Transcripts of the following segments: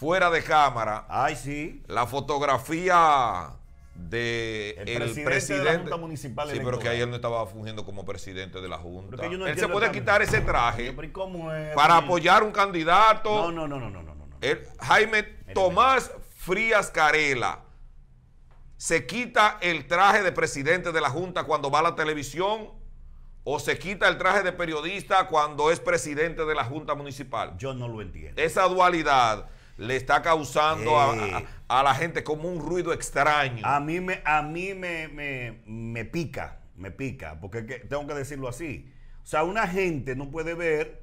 fuera de cámara. Ay, sí. La fotografía de el, presidente, de la Junta Municipal Sí, pero que ayer no estaba fungiendo como presidente de la Junta. él se puede quitar ese traje para apoyar un candidato. No, no, no, no, no, no. Jaime Tomás Frías Carela se quita el traje de presidente de la Junta cuando va a la televisión o se quita el traje de periodista cuando es presidente de la Junta Municipal. Yo no lo entiendo. Esa dualidad le está causando a, la gente como un ruido extraño. A mí me, a mí me, me, pica, me pica, porque tengo que decirlo así. O sea, una gente no puede ver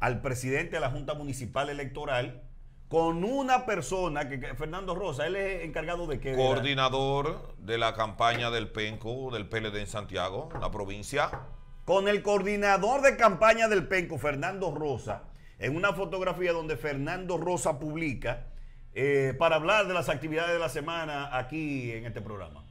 al presidente de la Junta Municipal Electoral con una persona que, Fernando Rosa, él es encargado de qué? Coordinador de la, de la campaña del Penco, del PLD en Santiago, la provincia. Con el coordinador de campaña del Penco, Fernando Rosa en una fotografía donde Fernando Rosa publica eh, para hablar de las actividades de la semana aquí en este programa.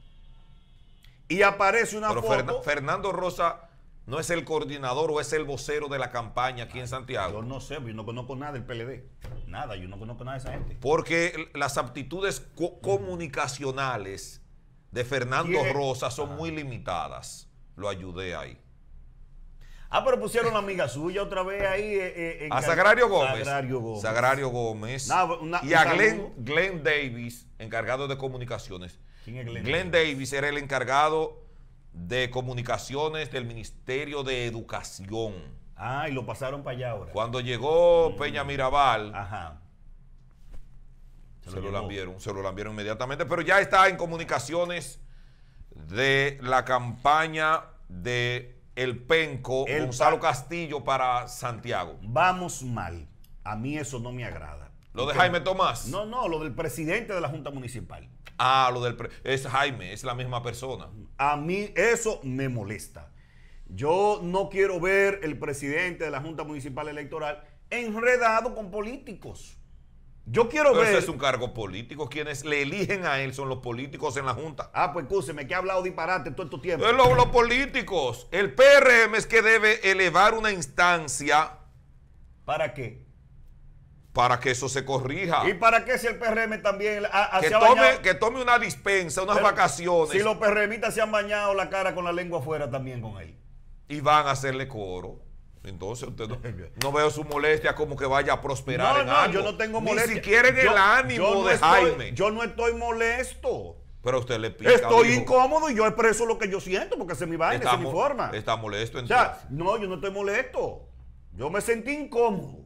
Y aparece una foto. Fernando Rosa no es el coordinador o es el vocero de la campaña aquí en Santiago. Yo no sé, yo no conozco nada del PLD. Nada, yo no conozco nada de esa gente. Porque las aptitudes comunicacionales de Fernando Rosa son ah. muy limitadas. Lo ayudé ahí. Ah, pero pusieron a amiga suya otra vez ahí. Eh, eh, a Sagrario Gómez. Sagrario Gómez. Sagrario Gómez. y a Glenn, Davis, encargado de comunicaciones. ¿Quién es Glenn? Glenn Davis era el encargado de comunicaciones del Ministerio de Educación. Ah, y lo pasaron para allá ahora. Cuando llegó mm. Peña Mirabal. Ajá. Se, lo, lo lambieron, se lo lambieron inmediatamente, pero ya está en comunicaciones de la campaña de el penco Gonzalo Castillo para Santiago. Vamos mal. A mí eso no me agrada. ¿Lo de Jaime Tomás? No, no, lo del presidente de la Junta Municipal. Ah, lo del... es Jaime, es la misma persona. A mí eso me molesta. Yo no quiero ver el presidente de la Junta Municipal Electoral enredado con políticos. Yo quiero ver. Eso es un cargo político. Quienes le eligen a él son los políticos en la Junta. Ah, pues escúcheme, que ha hablado disparate todo estos tiempo. Los, los políticos. El PRM es que debe elevar una instancia. ¿Para qué? Para que eso se corrija. ¿Y para qué si el PRM también que, tome, que tome una dispensa, unas vacaciones? Si los PRMistas se han bañado la cara con la lengua afuera también con él. Y van a hacerle coro. Entonces usted no, veo su molestia como que vaya a prosperar no, no, yo no tengo molestia. Ni siquiera en el ánimo de Jaime. Yo no estoy molesto. Pero usted le pica. Estoy incómodo y yo expreso lo que yo siento porque se me vaina, está, se forma. Está molesto entonces. no, yo no estoy molesto. Yo me sentí incómodo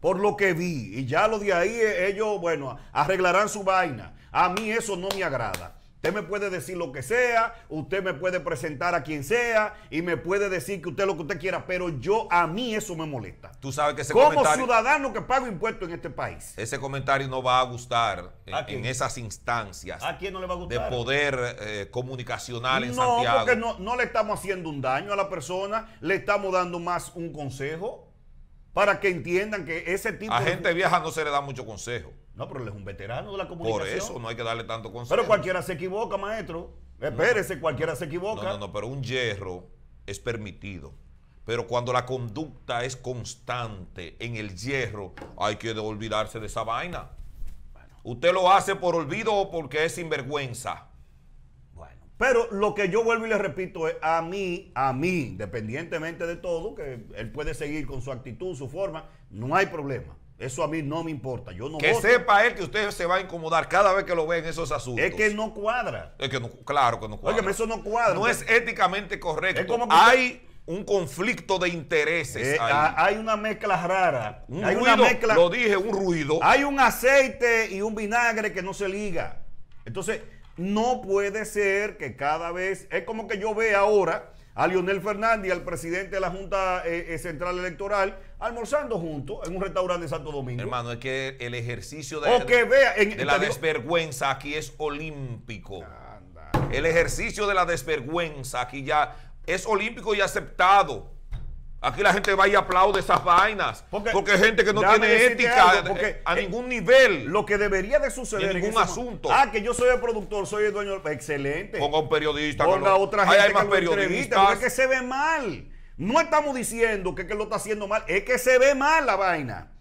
por lo que vi. Y ya lo de ahí eh, ellos, bueno, arreglarán su vaina. A mí eso no me agrada. Usted me puede decir lo que sea, usted me puede presentar a quien sea y me puede decir que usted lo que usted quiera, pero yo a mí eso me molesta. Tú sabes que Como ciudadano que pago impuestos en este país. Ese comentario no va a gustar en, esas instancias. no le De poder eh, comunicacional en no, Porque no, le estamos haciendo un daño a la persona, le estamos dando más un consejo para que entiendan que ese tipo a de... gente vieja no se le da mucho consejo. No, pero él es un veterano de la comunicación. Por eso no hay que darle tanto consejo. Pero cualquiera se equivoca, maestro. Espérese, cualquiera se equivoca. No, no, no, pero un hierro es permitido. Pero cuando la conducta es constante en el hierro, hay que olvidarse de esa vaina. Usted lo hace por olvido o porque es sinvergüenza. Bueno, pero lo que yo vuelvo y le repito es a mí, a mí, independientemente de todo, que él puede seguir con su actitud, su forma, no hay problema. Eso a mí no me importa. Yo no que sepa él que usted se va a incomodar cada vez que lo ve en esos asuntos. Es que no cuadra. que claro que no cuadra. Oye, eso no cuadra. No es éticamente correcto. hay un conflicto de intereses. Eh, ahí. Hay una mezcla rara. hay ruido, una mezcla. Lo dije, un ruido. Hay un aceite y un vinagre que no se liga. Entonces, no puede ser que cada vez. Es como que yo ve ahora a Lionel Fernández, al presidente de la Junta eh, eh, Central Electoral, almorzando juntos en un restaurante de Santo Domingo. Hermano, es que el ejercicio de, la desvergüenza aquí es olímpico. El ejercicio de la desvergüenza aquí ya es olímpico y aceptado. Aquí la gente va y aplaude esas vainas. Porque, porque gente que no tiene ética porque a eh, ningún nivel. Lo que debería de suceder. En ningún asunto. Ah, que yo soy el productor, soy el dueño Excelente. Ponga un periodista. Ponga otra gente. Hay más que periodistas. es que se ve mal. No estamos diciendo que, que lo está haciendo mal. Es que se ve mal la vaina.